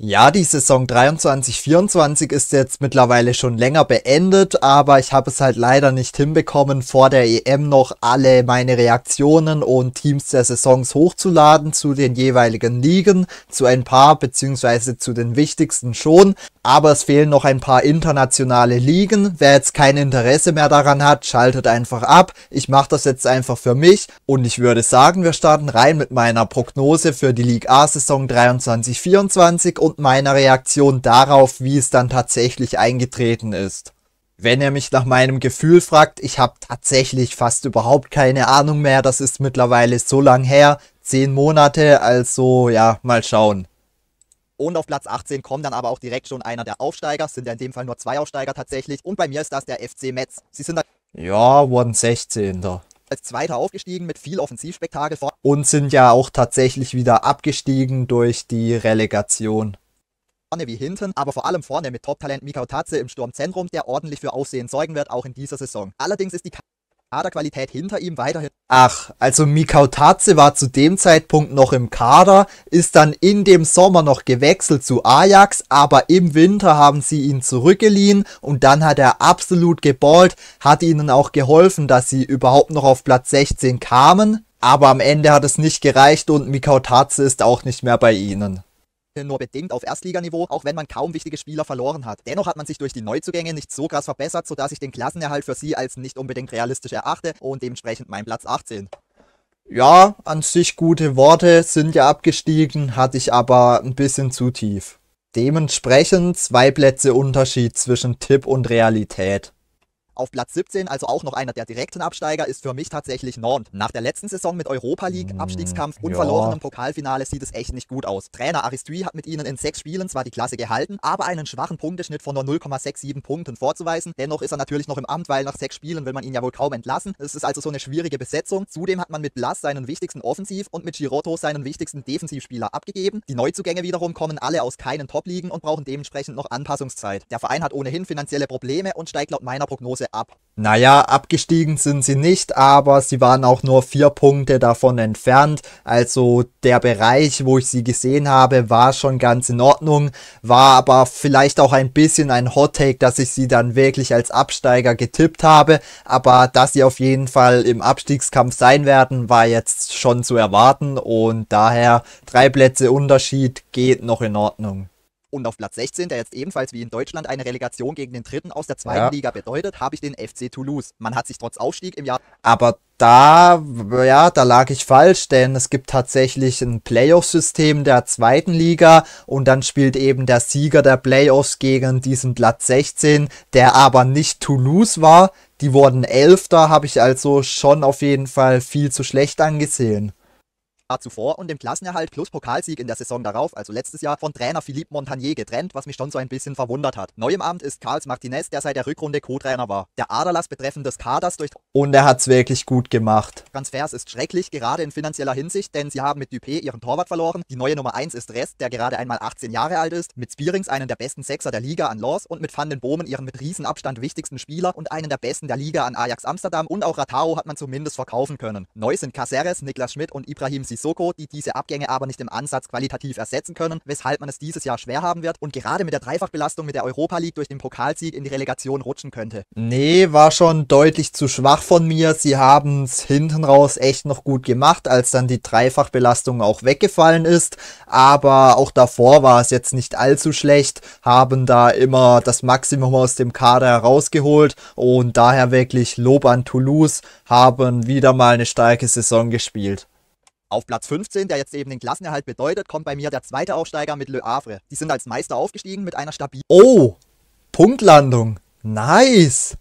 Ja, die Saison 23-24 ist jetzt mittlerweile schon länger beendet, aber ich habe es halt leider nicht hinbekommen, vor der EM noch alle meine Reaktionen und Teams der Saisons hochzuladen zu den jeweiligen Ligen, zu ein paar beziehungsweise zu den wichtigsten schon, aber es fehlen noch ein paar internationale Ligen. Wer jetzt kein Interesse mehr daran hat, schaltet einfach ab. Ich mache das jetzt einfach für mich und ich würde sagen, wir starten rein mit meiner Prognose für die League A-Saison 23-24 und meiner Reaktion darauf, wie es dann tatsächlich eingetreten ist. Wenn er mich nach meinem Gefühl fragt, ich habe tatsächlich fast überhaupt keine Ahnung mehr, das ist mittlerweile so lang her, 10 Monate, also ja, mal schauen. Und auf Platz 18 kommt dann aber auch direkt schon einer der Aufsteiger, sind ja in dem Fall nur zwei Aufsteiger tatsächlich. Und bei mir ist das der FC Metz. Sie sind da... Ja, wurden 16 als Zweiter aufgestiegen mit viel Offensivspektakel vor und sind ja auch tatsächlich wieder abgestiegen durch die Relegation. Vorne wie hinten, aber vor allem vorne mit Top-Talent Mikao Tatze im Sturmzentrum, der ordentlich für Aufsehen sorgen wird, auch in dieser Saison. Allerdings ist die Kaderqualität hinter ihm weiterhin. Ach, also Mikau Tatze war zu dem Zeitpunkt noch im Kader, ist dann in dem Sommer noch gewechselt zu Ajax, aber im Winter haben sie ihn zurückgeliehen und dann hat er absolut geballt, hat ihnen auch geholfen, dass sie überhaupt noch auf Platz 16 kamen, aber am Ende hat es nicht gereicht und Mikau Tatze ist auch nicht mehr bei ihnen nur bedingt auf Erstliganiveau, auch wenn man kaum wichtige Spieler verloren hat. Dennoch hat man sich durch die Neuzugänge nicht so krass verbessert, sodass ich den Klassenerhalt für sie als nicht unbedingt realistisch erachte und dementsprechend mein Platz 18. Ja, an sich gute Worte, sind ja abgestiegen, hatte ich aber ein bisschen zu tief. Dementsprechend zwei Plätze Unterschied zwischen Tipp und Realität. Auf Platz 17, also auch noch einer der direkten Absteiger, ist für mich tatsächlich Nord. Nach der letzten Saison mit Europa League, hm, Abstiegskampf und ja. verlorenem Pokalfinale sieht es echt nicht gut aus. Trainer Aristui hat mit ihnen in sechs Spielen zwar die Klasse gehalten, aber einen schwachen Punkteschnitt von nur 0,67 Punkten vorzuweisen. Dennoch ist er natürlich noch im Amt, weil nach sechs Spielen will man ihn ja wohl kaum entlassen. Es ist also so eine schwierige Besetzung. Zudem hat man mit Blas seinen wichtigsten Offensiv- und mit Girotto seinen wichtigsten Defensivspieler abgegeben. Die Neuzugänge wiederum kommen alle aus keinen Top-Ligen und brauchen dementsprechend noch Anpassungszeit. Der Verein hat ohnehin finanzielle Probleme und steigt laut meiner Prognose ab. Naja, abgestiegen sind sie nicht, aber sie waren auch nur vier Punkte davon entfernt. Also der Bereich, wo ich sie gesehen habe, war schon ganz in Ordnung. War aber vielleicht auch ein bisschen ein Hot Take, dass ich sie dann wirklich als Absteiger getippt habe. Aber dass sie auf jeden Fall im Abstiegskampf sein werden, war jetzt schon zu erwarten. Und daher drei Plätze Unterschied geht noch in Ordnung. Und auf Platz 16, der jetzt ebenfalls wie in Deutschland eine Relegation gegen den Dritten aus der zweiten ja. Liga bedeutet, habe ich den FC Toulouse. Man hat sich trotz Aufstieg im Jahr. Aber da, ja, da lag ich falsch, denn es gibt tatsächlich ein Playoff-System der zweiten Liga und dann spielt eben der Sieger der Playoffs gegen diesen Platz 16, der aber nicht Toulouse war. Die wurden Elfter, habe ich also schon auf jeden Fall viel zu schlecht angesehen zuvor und dem Klassenerhalt plus Pokalsieg in der Saison darauf, also letztes Jahr, von Trainer Philippe Montagnier getrennt, was mich schon so ein bisschen verwundert hat. Neu im Amt ist Carlos Martinez, der seit der Rückrunde Co-Trainer war. Der Aderlass betreffend des Kaders durch... Und er hat's wirklich gut gemacht. Transfers ist schrecklich, gerade in finanzieller Hinsicht, denn sie haben mit Dupé ihren Torwart verloren, die neue Nummer 1 ist Rest, der gerade einmal 18 Jahre alt ist, mit Spearings einen der besten Sechser der Liga an Laws und mit Van den Bomen ihren mit Riesenabstand wichtigsten Spieler und einen der besten der Liga an Ajax Amsterdam und auch Ratao hat man zumindest verkaufen können. Neu sind Caceres, Niklas Schmidt und Ibrahim Sissi Sissoko, die diese Abgänge aber nicht im Ansatz qualitativ ersetzen können, weshalb man es dieses Jahr schwer haben wird und gerade mit der Dreifachbelastung mit der Europa League durch den Pokalsieg in die Relegation rutschen könnte. Nee, war schon deutlich zu schwach von mir. Sie haben es hinten raus echt noch gut gemacht, als dann die Dreifachbelastung auch weggefallen ist. Aber auch davor war es jetzt nicht allzu schlecht, haben da immer das Maximum aus dem Kader herausgeholt und daher wirklich Lob an Toulouse, haben wieder mal eine starke Saison gespielt. Auf Platz 15, der jetzt eben den Klassenerhalt bedeutet, kommt bei mir der zweite Aufsteiger mit Le Havre. Die sind als Meister aufgestiegen mit einer stabilen... Oh! Punktlandung. Nice!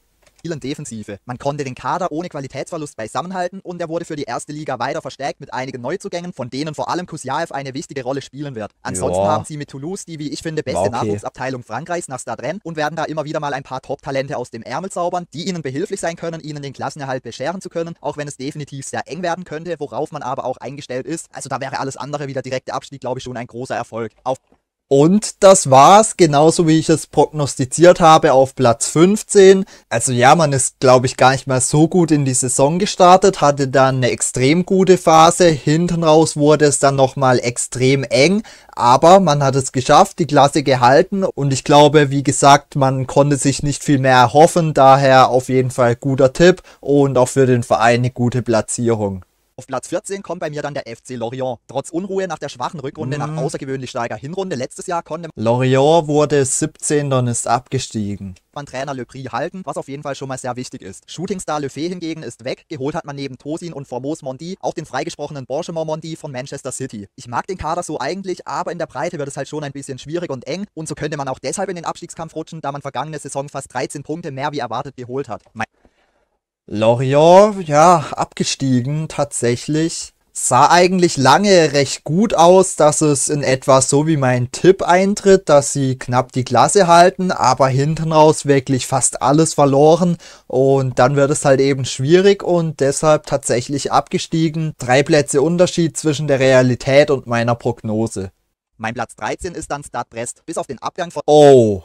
stabilen Defensive. Man konnte den Kader ohne Qualitätsverlust beisammenhalten und er wurde für die erste Liga weiter verstärkt mit einigen Neuzugängen, von denen vor allem Kusiaev eine wichtige Rolle spielen wird. Ansonsten ja. haben sie mit Toulouse die, wie ich finde, beste okay. Nachwuchsabteilung Frankreichs nach Stadren und werden da immer wieder mal ein paar Top-Talente aus dem Ärmel zaubern, die ihnen behilflich sein können, ihnen den Klassenerhalt bescheren zu können, auch wenn es definitiv sehr eng werden könnte, worauf man aber auch eingestellt ist. Also da wäre alles andere wie der direkte Abstieg, glaube ich, schon ein großer Erfolg. Auf und das war's, genauso wie ich es prognostiziert habe, auf Platz 15. Also ja, man ist, glaube ich, gar nicht mal so gut in die Saison gestartet, hatte dann eine extrem gute Phase, hinten raus wurde es dann nochmal extrem eng, aber man hat es geschafft, die Klasse gehalten und ich glaube, wie gesagt, man konnte sich nicht viel mehr erhoffen, daher auf jeden Fall guter Tipp und auch für den Verein eine gute Platzierung. Auf Platz 14 kommt bei mir dann der FC Lorient. Trotz Unruhe nach der schwachen Rückrunde, mhm. nach außergewöhnlich steiger Hinrunde letztes Jahr konnte... Lorient wurde 17. und ist abgestiegen man Trainer Le Prix halten, was auf jeden Fall schon mal sehr wichtig ist. Shootingstar Le Fay hingegen ist weg, geholt hat man neben Tosin und Formos Mondi auch den freigesprochenen Borchemont Mondi von Manchester City. Ich mag den Kader so eigentlich, aber in der Breite wird es halt schon ein bisschen schwierig und eng und so könnte man auch deshalb in den Abstiegskampf rutschen, da man vergangene Saison fast 13 Punkte mehr wie erwartet geholt hat. Mein Lorient, ja, abgestiegen tatsächlich. Sah eigentlich lange recht gut aus, dass es in etwa so wie mein Tipp eintritt, dass sie knapp die Klasse halten, aber hinten raus wirklich fast alles verloren und dann wird es halt eben schwierig und deshalb tatsächlich abgestiegen. Drei Plätze Unterschied zwischen der Realität und meiner Prognose. Mein Platz 13 ist dann Start Brest, bis auf den Abgang von... Oh.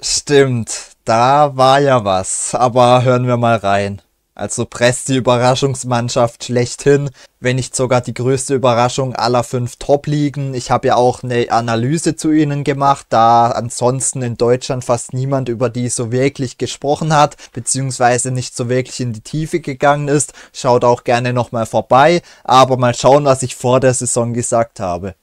Stimmt, da war ja was, aber hören wir mal rein. Also presst die Überraschungsmannschaft schlechthin, wenn nicht sogar die größte Überraschung aller fünf Top-Ligen. Ich habe ja auch eine Analyse zu ihnen gemacht, da ansonsten in Deutschland fast niemand über die so wirklich gesprochen hat, beziehungsweise nicht so wirklich in die Tiefe gegangen ist. Schaut auch gerne nochmal vorbei, aber mal schauen, was ich vor der Saison gesagt habe.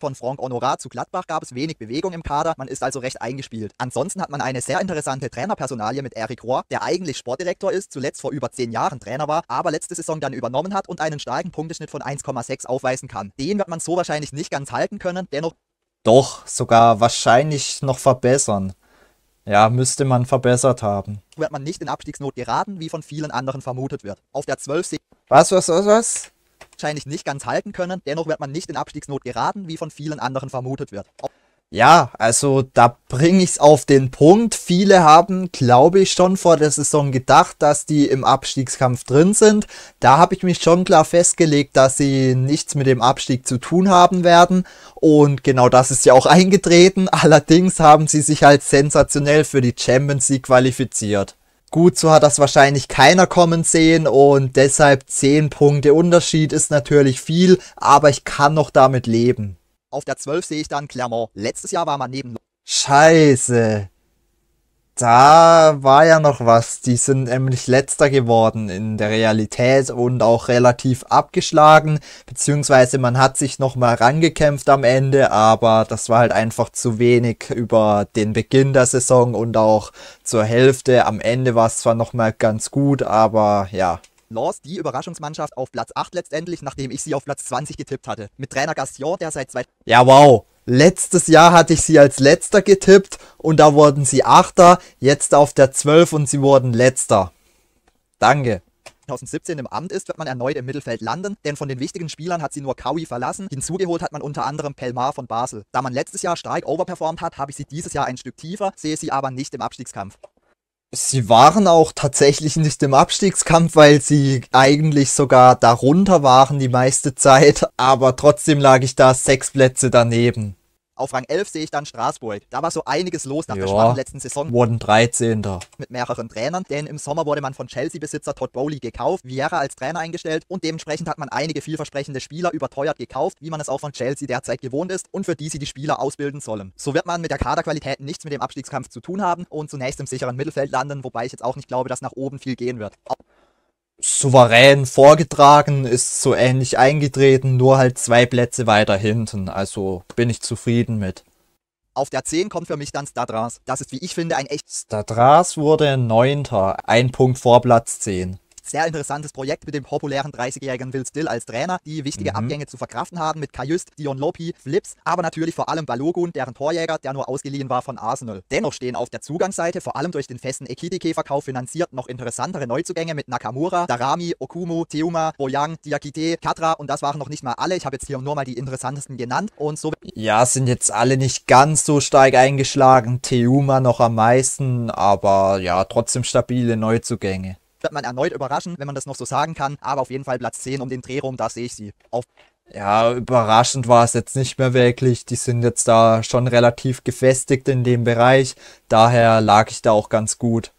Von Franck Honorat zu Gladbach gab es wenig Bewegung im Kader, man ist also recht eingespielt. Ansonsten hat man eine sehr interessante Trainerpersonalie mit Eric Rohr, der eigentlich Sportdirektor ist, zuletzt vor über zehn Jahren Trainer war, aber letzte Saison dann übernommen hat und einen starken Punkteschnitt von 1,6 aufweisen kann. Den wird man so wahrscheinlich nicht ganz halten können, dennoch... Doch, sogar wahrscheinlich noch verbessern. Ja, müsste man verbessert haben. Wird man nicht in Abstiegsnot geraten, wie von vielen anderen vermutet wird. Auf der 12... was, was, was, was? wahrscheinlich nicht ganz halten können. Dennoch wird man nicht in Abstiegsnot geraten, wie von vielen anderen vermutet wird. Ja, also da bringe ich es auf den Punkt. Viele haben, glaube ich, schon vor der Saison gedacht, dass die im Abstiegskampf drin sind. Da habe ich mich schon klar festgelegt, dass sie nichts mit dem Abstieg zu tun haben werden. Und genau das ist ja auch eingetreten. Allerdings haben sie sich halt sensationell für die Champions League qualifiziert. Gut, so hat das wahrscheinlich keiner kommen sehen und deshalb 10 Punkte Unterschied ist natürlich viel, aber ich kann noch damit leben. Auf der 12 sehe ich dann Clermont. Letztes Jahr war man neben... Scheiße da war ja noch was. Die sind nämlich letzter geworden in der Realität und auch relativ abgeschlagen, beziehungsweise man hat sich nochmal rangekämpft am Ende, aber das war halt einfach zu wenig über den Beginn der Saison und auch zur Hälfte. Am Ende war es zwar nochmal ganz gut, aber ja, Laws die Überraschungsmannschaft auf Platz 8 letztendlich, nachdem ich sie auf Platz 20 getippt hatte. Mit Trainer Gassion, der seit zwei... Ja, wow. Letztes Jahr hatte ich sie als letzter getippt und da wurden sie Achter, jetzt auf der 12 und sie wurden letzter. Danke. 2017 im Amt ist, wird man erneut im Mittelfeld landen, denn von den wichtigen Spielern hat sie nur Kaui verlassen. Hinzugeholt hat man unter anderem Pelmar von Basel. Da man letztes Jahr stark overperformt hat, habe ich sie dieses Jahr ein Stück tiefer, sehe sie aber nicht im Abstiegskampf sie waren auch tatsächlich nicht im Abstiegskampf, weil sie eigentlich sogar darunter waren die meiste Zeit. Aber trotzdem lag ich da sechs Plätze daneben. Auf Rang 11 sehe ich dann Straßburg. Da war so einiges los nach ja. der schwachen letzten Saison. Wurden 13. Mit mehreren Trainern, denn im Sommer wurde man von Chelsea-Besitzer Todd Bowley gekauft, Vieira als Trainer eingestellt und dementsprechend hat man einige vielversprechende Spieler überteuert gekauft, wie man es auch von Chelsea derzeit gewohnt ist und für die sie die Spieler ausbilden sollen. So wird man mit der Kaderqualität nichts mit dem Abstiegskampf zu tun haben und zunächst im sicheren Mittelfeld landen, wobei ich jetzt auch nicht glaube, dass nach oben viel gehen wird souverän vorgetragen, ist so ähnlich eingetreten, nur halt zwei Plätze weiter hinten. Also bin ich zufrieden mit. Auf der 10 kommt für mich dann Stadras. Das ist, wie ich finde, ein echt... Stadras wurde Neunter, ein Punkt vor Platz 10 sehr interessantes Projekt mit dem populären 30-jährigen Will Still als Trainer, die wichtige mhm. Abgänge zu verkraften haben mit Kajüst, Dion Lopi, Flips, aber natürlich vor allem Balogun, deren Torjäger, der nur ausgeliehen war von Arsenal. Dennoch stehen auf der Zugangsseite, vor allem durch den festen ekidike verkauf finanziert, noch interessantere Neuzugänge mit Nakamura, Darami, Okumu, Teuma, Boyang, Diakite, Katra und das waren noch nicht mal alle. Ich habe jetzt hier nur mal die interessantesten genannt und so. Ja, sind jetzt alle nicht ganz so stark eingeschlagen. Teuma noch am meisten, aber ja, trotzdem stabile Neuzugänge wird man erneut überraschen, wenn man das noch so sagen kann. Aber auf jeden Fall Platz 10 um den Dreh rum, da sehe ich sie. Auf ja, überraschend war es jetzt nicht mehr wirklich. Die sind jetzt da schon relativ gefestigt in dem Bereich. Daher lag ich da auch ganz gut.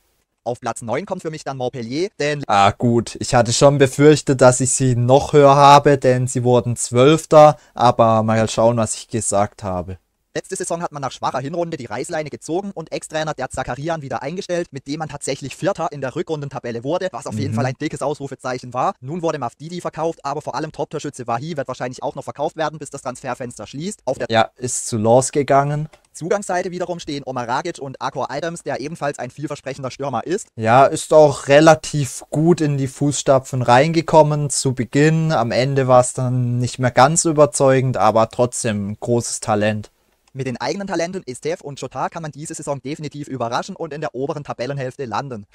Auf Platz 9 kommt für mich dann Montpellier, denn... Ah gut, ich hatte schon befürchtet, dass ich sie noch höher habe, denn sie wurden Zwölfter, aber mal schauen, was ich gesagt habe. Letzte Saison hat man nach schwacher Hinrunde die Reißleine gezogen und Ex-Trainer der Zakarian wieder eingestellt, mit dem man tatsächlich Vierter in der Rückrundentabelle wurde, was auf mhm. jeden Fall ein dickes Ausrufezeichen war. Nun wurde Mafdidi verkauft, aber vor allem Top-Torschütze Wahi wird wahrscheinlich auch noch verkauft werden, bis das Transferfenster schließt. Auf der ja, ist zu Laws gegangen. Zugangsseite wiederum stehen Omar Ragic und Akor Adams, der ebenfalls ein vielversprechender Stürmer ist. Ja, ist auch relativ gut in die Fußstapfen reingekommen zu Beginn. Am Ende war es dann nicht mehr ganz überzeugend, aber trotzdem großes Talent. Mit den eigenen Talenten Estef und Jota kann man diese Saison definitiv überraschen und in der oberen Tabellenhälfte landen.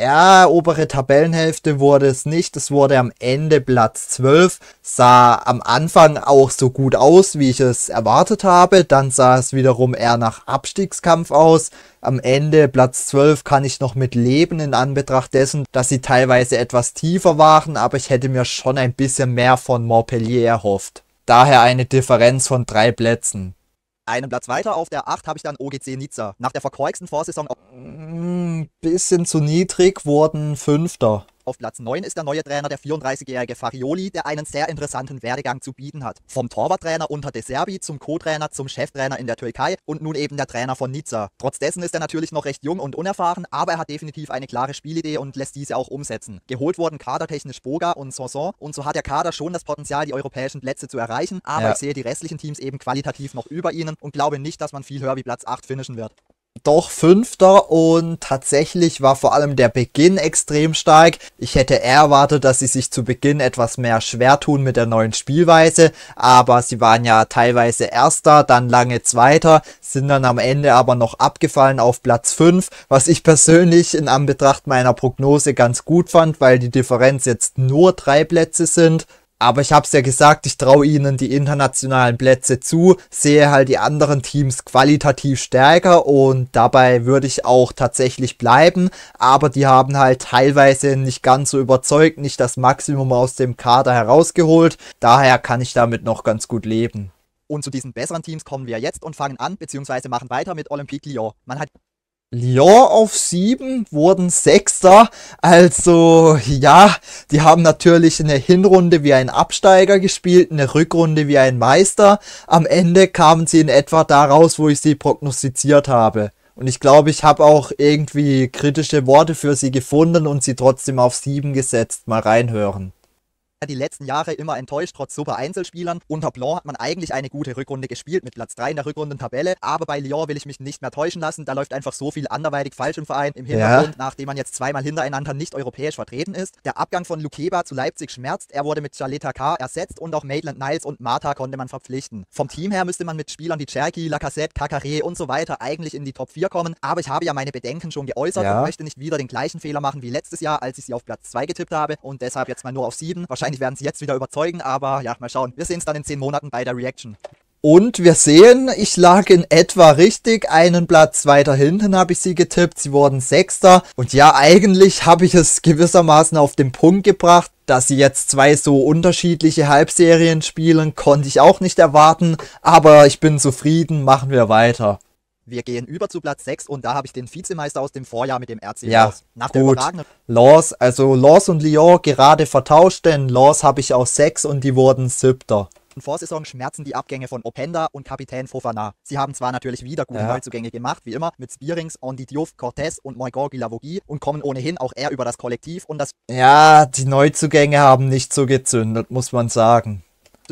Ja, obere Tabellenhälfte wurde es nicht. Es wurde am Ende Platz 12. Sah am Anfang auch so gut aus, wie ich es erwartet habe. Dann sah es wiederum eher nach Abstiegskampf aus. Am Ende Platz 12 kann ich noch mit leben in Anbetracht dessen, dass sie teilweise etwas tiefer waren, aber ich hätte mir schon ein bisschen mehr von Montpellier erhofft. Daher eine Differenz von drei Plätzen. Einen Platz weiter auf der 8 habe ich dann OGC Nizza. Nach der verkorksten Vorsaison. Hm, bisschen zu niedrig wurden Fünfter. Auf Platz 9 ist der neue Trainer der 34-jährige Farioli, der einen sehr interessanten Werdegang zu bieten hat. Vom Torwarttrainer unter De Serbi zum Co-Trainer zum Cheftrainer in der Türkei und nun eben der Trainer von Nizza. Trotz dessen ist er natürlich noch recht jung und unerfahren, aber er hat definitiv eine klare Spielidee und lässt diese auch umsetzen. Geholt wurden kadertechnisch Boga und Sanson und so hat der Kader schon das Potenzial, die europäischen Plätze zu erreichen, aber ja. ich sehe die restlichen Teams eben qualitativ noch über ihnen und glaube nicht, dass man viel Herbie Platz 8 finishen wird doch Fünfter und tatsächlich war vor allem der Beginn extrem stark. Ich hätte eher erwartet, dass sie sich zu Beginn etwas mehr schwer tun mit der neuen Spielweise, aber sie waren ja teilweise Erster, dann lange Zweiter, sind dann am Ende aber noch abgefallen auf Platz 5, was ich persönlich in Anbetracht meiner Prognose ganz gut fand, weil die Differenz jetzt nur drei Plätze sind. Aber ich habe es ja gesagt, ich traue ihnen die internationalen Plätze zu, sehe halt die anderen Teams qualitativ stärker und dabei würde ich auch tatsächlich bleiben. Aber die haben halt teilweise nicht ganz so überzeugt, nicht das Maximum aus dem Kader herausgeholt. Daher kann ich damit noch ganz gut leben. Und zu diesen besseren Teams kommen wir jetzt und fangen an beziehungsweise machen weiter mit Olympique Lyon. Man hat Lyon auf sieben wurden Sechster. Also ja, die haben natürlich eine Hinrunde wie ein Absteiger gespielt, eine Rückrunde wie ein Meister. Am Ende kamen sie in etwa daraus, wo ich sie prognostiziert habe. Und ich glaube, ich habe auch irgendwie kritische Worte für sie gefunden und sie trotzdem auf sieben gesetzt. Mal reinhören die letzten Jahre immer enttäuscht, trotz super Einzelspielern. Unter Blanc hat man eigentlich eine gute Rückrunde gespielt mit Platz 3 in der Rückrundentabelle. Aber bei Lyon will ich mich nicht mehr täuschen lassen. Da läuft einfach so viel anderweitig falsch im Verein im Hintergrund, ja. nachdem man jetzt zweimal hintereinander nicht europäisch vertreten ist. Der Abgang von Lukeba zu Leipzig schmerzt. Er wurde mit Jaleta K. ersetzt und auch Maitland Niles und Marta konnte man verpflichten. Vom Team her müsste man mit Spielern wie Cherky, Lacassette, Kakare und so weiter eigentlich in die Top 4 kommen. Aber ich habe ja meine Bedenken schon geäußert ja. und möchte nicht wieder den gleichen Fehler machen wie letztes Jahr, als ich sie auf Platz 2 getippt habe und deshalb jetzt mal nur auf 7. Wahrscheinlich die werden sie jetzt wieder überzeugen, aber ja, mal schauen. Wir sehen es dann in zehn Monaten bei der Reaction. Und wir sehen, ich lag in etwa richtig. Einen Platz weiter hinten habe ich sie getippt. Sie wurden Sechster. Und ja, eigentlich habe ich es gewissermaßen auf den Punkt gebracht. Dass sie jetzt zwei so unterschiedliche Halbserien spielen, konnte ich auch nicht erwarten. Aber ich bin zufrieden. Machen wir weiter. Wir gehen über zu Platz 6 und da habe ich den Vizemeister aus dem Vorjahr mit dem RC ja, Laws. Nach gut. der Laws, also Laws und Lyon gerade vertauscht, denn Laws habe ich auch 6 und die wurden 7. In Vorsaison schmerzen die Abgänge von Openda und Kapitän Fofana. Sie haben zwar natürlich wieder gute ja. Neuzugänge gemacht, wie immer, mit Spearings, Ondi Diouf, Cortez und Moigor Gilavogi und kommen ohnehin auch eher über das Kollektiv und das... Ja, die Neuzugänge haben nicht so gezündet, muss man sagen.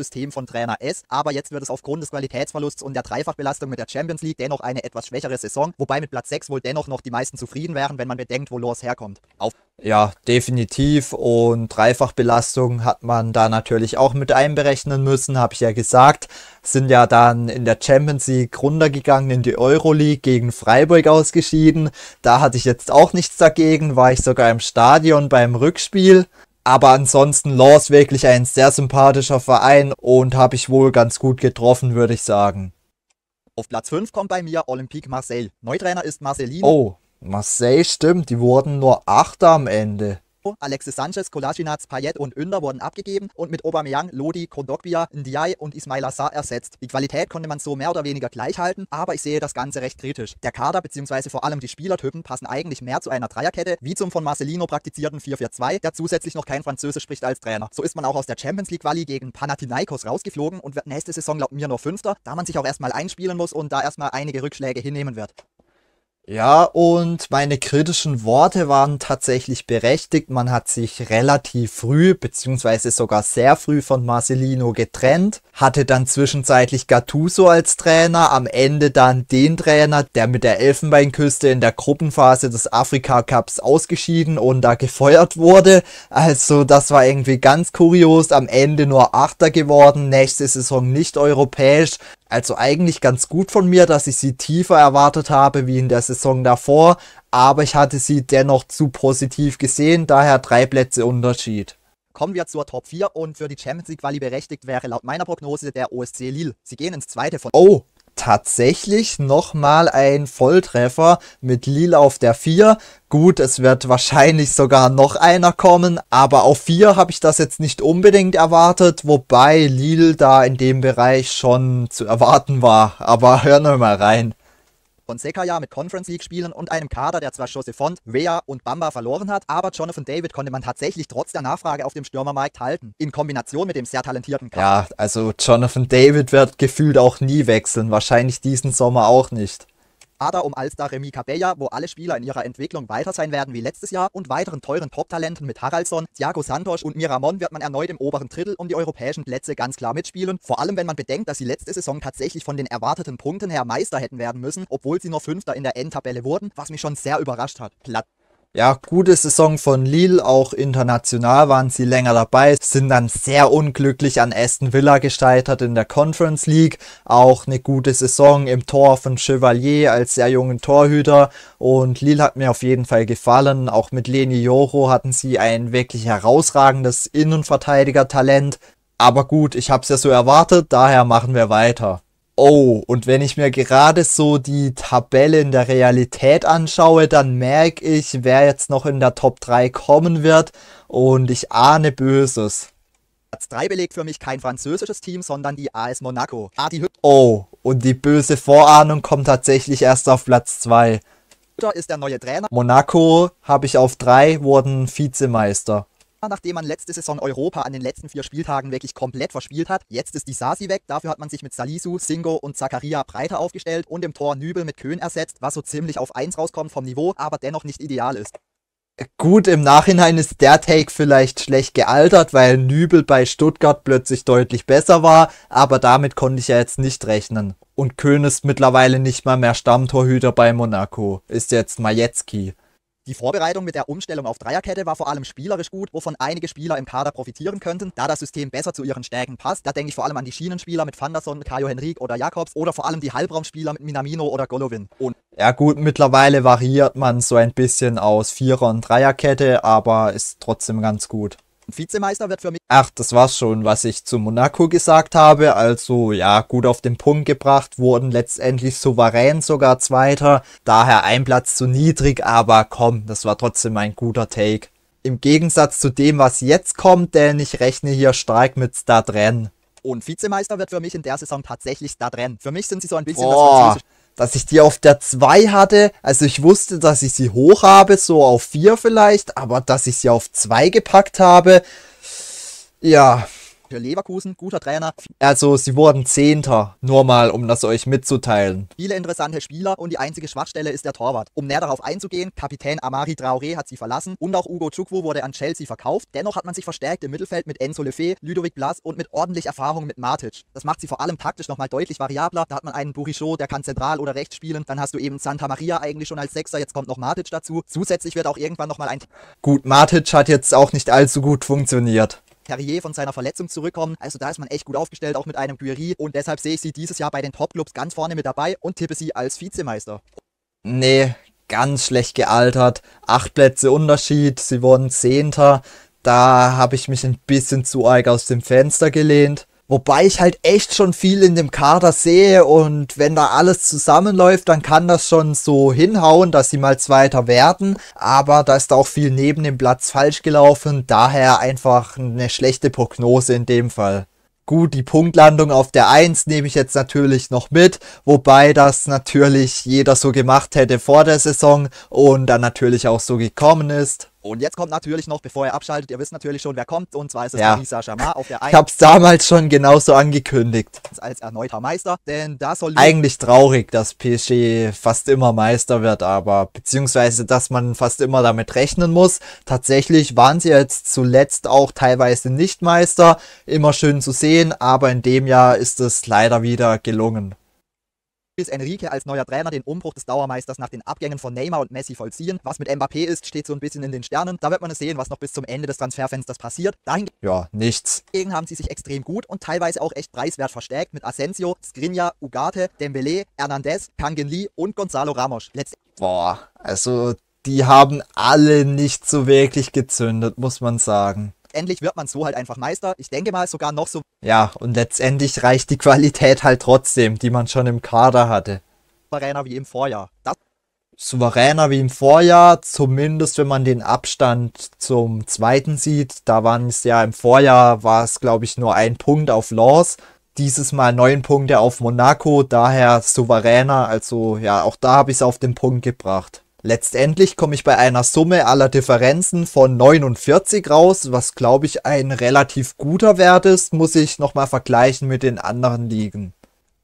System von Trainer S, aber jetzt wird es aufgrund des Qualitätsverlusts und der Dreifachbelastung mit der Champions League dennoch eine etwas schwächere Saison, wobei mit Platz 6 wohl dennoch noch die meisten zufrieden wären, wenn man bedenkt, wo Lors herkommt. Auf ja, definitiv. Und Dreifachbelastung hat man da natürlich auch mit einberechnen müssen, habe ich ja gesagt. Sind ja dann in der Champions League runtergegangen in die Euroleague gegen Freiburg ausgeschieden. Da hatte ich jetzt auch nichts dagegen, war ich sogar im Stadion beim Rückspiel. Aber ansonsten Laws wirklich ein sehr sympathischer Verein und habe ich wohl ganz gut getroffen, würde ich sagen. Auf Platz 5 kommt bei mir Olympique Marseille. Neutrainer ist Marcelino. Oh, Marseille stimmt, die wurden nur Achter am Ende. Alexis Sanchez, Kolasinac, Payet und Ünder wurden abgegeben und mit Aubameyang, Lodi, Kondogbia, Ndiaye und Ismail Assar ersetzt. Die Qualität konnte man so mehr oder weniger gleich halten, aber ich sehe das Ganze recht kritisch. Der Kader bzw. vor allem die Spielertypen passen eigentlich mehr zu einer Dreierkette, wie zum von Marcelino praktizierten 4-4-2, der zusätzlich noch kein Französisch spricht als Trainer. So ist man auch aus der Champions League Quali gegen Panathinaikos rausgeflogen und wird nächste Saison laut mir nur Fünfter, da man sich auch erstmal einspielen muss und da erstmal einige Rückschläge hinnehmen wird. Ja, und meine kritischen Worte waren tatsächlich berechtigt. Man hat sich relativ früh, beziehungsweise sogar sehr früh von Marcelino getrennt, hatte dann zwischenzeitlich Gattuso als Trainer, am Ende dann den Trainer, der mit der Elfenbeinküste in der Gruppenphase des Afrika Cups ausgeschieden und da gefeuert wurde. Also das war irgendwie ganz kurios, am Ende nur Achter geworden, nächste Saison nicht europäisch. Also eigentlich ganz gut von mir, dass ich sie tiefer erwartet habe wie in der Saison davor, aber ich hatte sie dennoch zu positiv gesehen, daher drei Plätze Unterschied. Kommen wir zur Top 4 und für die Champions League Quali berechtigt wäre laut meiner Prognose der OSC Lille. Sie gehen ins zweite von. Oh, tatsächlich nochmal ein Volltreffer mit Lil auf der 4. Gut, es wird wahrscheinlich sogar noch einer kommen, aber auf 4 habe ich das jetzt nicht unbedingt erwartet, wobei Lil da in dem Bereich schon zu erwarten war. Aber hören wir mal rein. Fonseca ja mit Conference League Spielen und einem Kader, der zwar Jose Font, Rea und Bamba verloren hat, aber Jonathan David konnte man tatsächlich trotz der Nachfrage auf dem Stürmermarkt halten. In Kombination mit dem sehr talentierten Kader. Ja, also Jonathan David wird gefühlt auch nie wechseln, wahrscheinlich diesen Sommer auch nicht. Ada um Alstar Remy Cabella, wo alle Spieler in ihrer Entwicklung weiter sein werden wie letztes Jahr und weiteren teuren Top-Talenten mit Haraldsson, Thiago Santos und Miramon wird man erneut im oberen Drittel um die europäischen Plätze ganz klar mitspielen, vor allem wenn man bedenkt, dass sie letzte Saison tatsächlich von den erwarteten Punkten her Meister hätten werden müssen, obwohl sie nur Fünfter in der Endtabelle wurden, was mich schon sehr überrascht hat. Platt ja, gute Saison von Lille, auch international waren sie länger dabei, sind dann sehr unglücklich an Aston Villa gescheitert in der Conference League. Auch eine gute Saison im Tor von Chevalier als sehr jungen Torhüter. Und Lille hat mir auf jeden Fall gefallen. Auch mit Leni Joro hatten sie ein wirklich herausragendes Innenverteidigertalent. Aber gut, ich hab's ja so erwartet, daher machen wir weiter oh, und wenn ich mir gerade so die Tabelle in der Realität anschaue, dann merke ich, wer jetzt noch in der Top 3 kommen wird und ich ahne Böses. Platz 3 belegt für mich kein französisches Team, sondern die AS Monaco. Ah, die oh, und die böse Vorahnung kommt tatsächlich erst auf Platz 2. ist der neue Trainer. Monaco habe ich auf 3, wurden Vizemeister nachdem man letzte Saison Europa an den letzten vier Spieltagen wirklich komplett verspielt hat. Jetzt ist die Sasi weg, dafür hat man sich mit Salisu, Singo und Zakaria breiter aufgestellt und im Tor Nübel mit Köhn ersetzt, was so ziemlich auf 1 rauskommt vom Niveau, aber dennoch nicht ideal ist. Gut, im Nachhinein ist der Take vielleicht schlecht gealtert, weil Nübel bei Stuttgart plötzlich deutlich besser war, aber damit konnte ich ja jetzt nicht rechnen. Und Köhn ist mittlerweile nicht mal mehr Stammtorhüter bei Monaco, ist jetzt Majetzki. Die Vorbereitung mit der Umstellung auf Dreierkette war vor allem spielerisch gut, wovon einige Spieler im Kader profitieren könnten, da das System besser zu ihren Stärken passt. Da denke ich vor allem an die Schienenspieler mit Fanderson, Kajo Henrik oder Jakobs oder vor allem die Halbraumspieler mit Minamino oder Golovin. Und ja gut, mittlerweile variiert man so ein bisschen aus Vierer- und Dreierkette, aber ist trotzdem ganz gut. Vizemeister wird für mich. Ach, das war's schon, was ich zu Monaco gesagt habe. Also ja, gut auf den Punkt gebracht, wurden letztendlich souverän sogar Zweiter. Daher ein Platz zu niedrig, aber komm, das war trotzdem ein guter Take. Im Gegensatz zu dem, was jetzt kommt, denn ich rechne hier stark mit Stadrennen. Und Vizemeister wird für mich in der Saison tatsächlich Stadrennen. Für mich sind sie so ein bisschen Boah. das Französische dass ich die auf der 2 hatte. Also ich wusste, dass ich sie hoch habe, so auf 4 vielleicht, aber dass ich sie auf 2 gepackt habe, ja, Leverkusen, guter Trainer. Also sie wurden Zehnter, nur mal um das euch mitzuteilen. Viele interessante Spieler und die einzige Schwachstelle ist der Torwart. Um näher darauf einzugehen, Kapitän Amari Traoré hat sie verlassen und auch Ugo Chukwu wurde an Chelsea verkauft. Dennoch hat man sich verstärkt im Mittelfeld mit Enzo Lefebvre, Ludovic Blas und mit ordentlich Erfahrung mit Matic. Das macht sie vor allem taktisch nochmal deutlich variabler. Da hat man einen Burichot, der kann zentral oder rechts spielen. Dann hast du eben Santa Maria eigentlich schon als Sechser, jetzt kommt noch Matic dazu. Zusätzlich wird auch irgendwann nochmal ein... Gut, Matic hat jetzt auch nicht allzu gut funktioniert. Terrier von seiner Verletzung zurückkommen. Also da ist man echt gut aufgestellt, auch mit einem Guiri. Und deshalb sehe ich sie dieses Jahr bei den Top-Clubs ganz vorne mit dabei und tippe sie als Vizemeister. Nee, ganz schlecht gealtert. Acht Plätze Unterschied, sie wurden Zehnter. Da habe ich mich ein bisschen zu arg aus dem Fenster gelehnt. Wobei ich halt echt schon viel in dem Kader sehe und wenn da alles zusammenläuft, dann kann das schon so hinhauen, dass sie mal Zweiter werden. Aber da ist auch viel neben dem Platz falsch gelaufen, daher einfach eine schlechte Prognose in dem Fall. Gut, die Punktlandung auf der 1 nehme ich jetzt natürlich noch mit, wobei das natürlich jeder so gemacht hätte vor der Saison und dann natürlich auch so gekommen ist. Und jetzt kommt natürlich noch, bevor ihr abschaltet, ihr wisst natürlich schon, wer kommt. Und zwar ist es ja. Anissa Shamar auf der 1. Ich hab's damals schon genauso angekündigt. Als erneuter Meister, denn da soll... Eigentlich traurig, dass PSG fast immer Meister wird, aber beziehungsweise, dass man fast immer damit rechnen muss. Tatsächlich waren sie jetzt zuletzt auch teilweise nicht Meister. Immer schön zu sehen, aber in dem Jahr ist es leider wieder gelungen bis Enrique als neuer Trainer den Umbruch des Dauermeisters nach den Abgängen von Neymar und Messi vollziehen. Was mit Mbappé ist, steht so ein bisschen in den Sternen. Da wird man es sehen, was noch bis zum Ende des Transferfensters passiert. Dahin ja, nichts. Dagegen haben sie sich extrem gut und teilweise auch echt preiswert verstärkt mit Asensio, Skriniar, Ugarte, Dembele, Hernandez, Kangin Lee und Gonzalo Ramos. Letzt Boah, also die haben alle nicht so wirklich gezündet, muss man sagen letztendlich wird man so halt einfach Meister. Ich denke mal sogar noch so. Ja, und letztendlich reicht die Qualität halt trotzdem, die man schon im Kader hatte. Souveräner wie im Vorjahr. Das souveräner wie im Vorjahr, zumindest wenn man den Abstand zum zweiten sieht. Da waren es ja im Vorjahr, war es glaube ich nur ein Punkt auf Laws. Dieses Mal neun Punkte auf Monaco, daher souveräner. Also ja, auch da habe ich es auf den Punkt gebracht. Letztendlich komme ich bei einer Summe aller Differenzen von 49 raus, was glaube ich ein relativ guter Wert ist, muss ich nochmal vergleichen mit den anderen Ligen.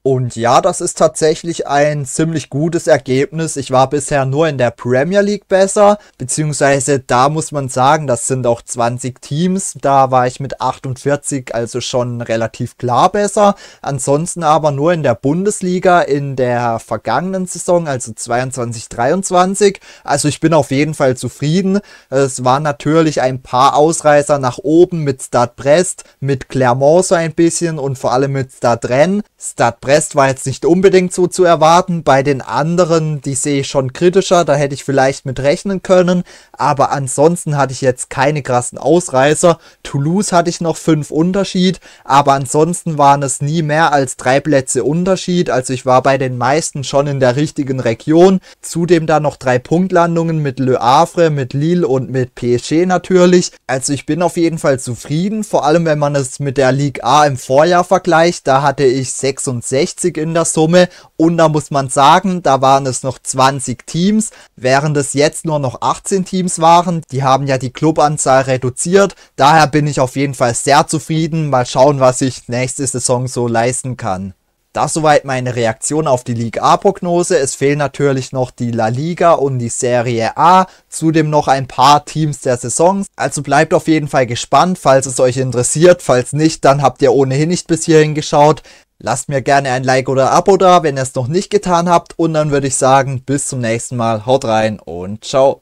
Und ja, das ist tatsächlich ein ziemlich gutes Ergebnis. Ich war bisher nur in der Premier League besser, beziehungsweise da muss man sagen, das sind auch 20 Teams. Da war ich mit 48 also schon relativ klar besser. Ansonsten aber nur in der Bundesliga in der vergangenen Saison, also 22, 23. Also ich bin auf jeden Fall zufrieden. Es waren natürlich ein paar Ausreißer nach oben mit Stade Brest, mit Clermont so ein bisschen und vor allem mit Stade Rennes. Stade Brest Rest war jetzt nicht unbedingt so zu erwarten. Bei den anderen, die sehe ich schon kritischer, da hätte ich vielleicht mit rechnen können. Aber ansonsten hatte ich jetzt keine krassen Ausreißer. Toulouse hatte ich noch fünf Unterschied, aber ansonsten waren es nie mehr als drei Plätze Unterschied. Also ich war bei den meisten schon in der richtigen Region. Zudem da noch drei Punktlandungen mit Le Havre, mit Lille und mit PSG natürlich. Also ich bin auf jeden Fall zufrieden, vor allem wenn man es mit der Ligue A im Vorjahr vergleicht. Da hatte ich 66 60 in der Summe und da muss man sagen, da waren es noch 20 Teams, während es jetzt nur noch 18 Teams waren. Die haben ja die Clubanzahl reduziert. Daher bin ich auf jeden Fall sehr zufrieden. Mal schauen, was ich nächste Saison so leisten kann. Das soweit meine Reaktion auf die Liga A-Prognose. Es fehlen natürlich noch die La Liga und die Serie A, zudem noch ein paar Teams der Saisons. Also bleibt auf jeden Fall gespannt, falls es euch interessiert. Falls nicht, dann habt ihr ohnehin nicht bis hierhin geschaut. Lasst mir gerne ein Like oder Abo da, wenn ihr es noch nicht getan habt. Und dann würde ich sagen, bis zum nächsten Mal. Haut rein und ciao.